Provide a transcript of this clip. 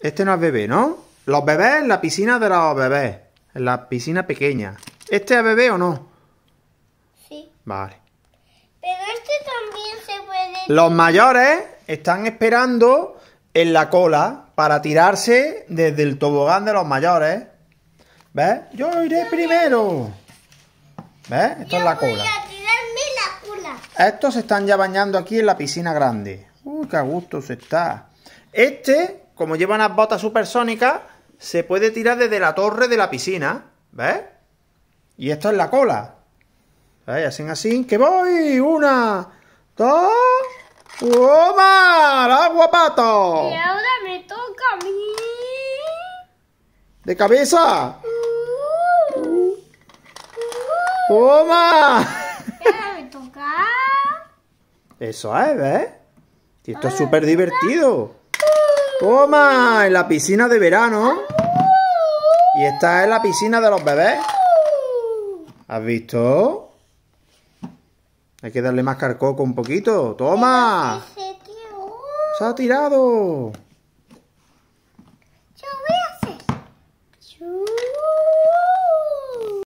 Este no es bebé, ¿no? Los bebés en la piscina de los bebés. En la piscina pequeña. ¿Este es bebé o no? Sí. Vale. Pero este también se puede... Los mayores están esperando en la cola para tirarse desde el tobogán de los mayores. ¿Ves? Yo iré primero. ¿Ves? Esto es la cola. a Estos se están ya bañando aquí en la piscina grande. Uy, qué a gusto se está. Este como lleva unas botas supersónicas, se puede tirar desde la torre de la piscina. ¿Ves? Y esto es la cola. ¿Ves? Hacen así. ¡Que voy! ¡Una! ¡Dos! ¡Toma! ¡Agua, pato! Y ahora me toca a mí. ¡De cabeza! Uh, uh, uh. ¡Toma! me toca! Eso es, ¿ves? Y esto es súper divertido. ¡Toma! En la piscina de verano. Y esta es la piscina de los bebés. ¿Has visto? Hay que darle más carcoco un poquito. ¡Toma! Se ha tirado.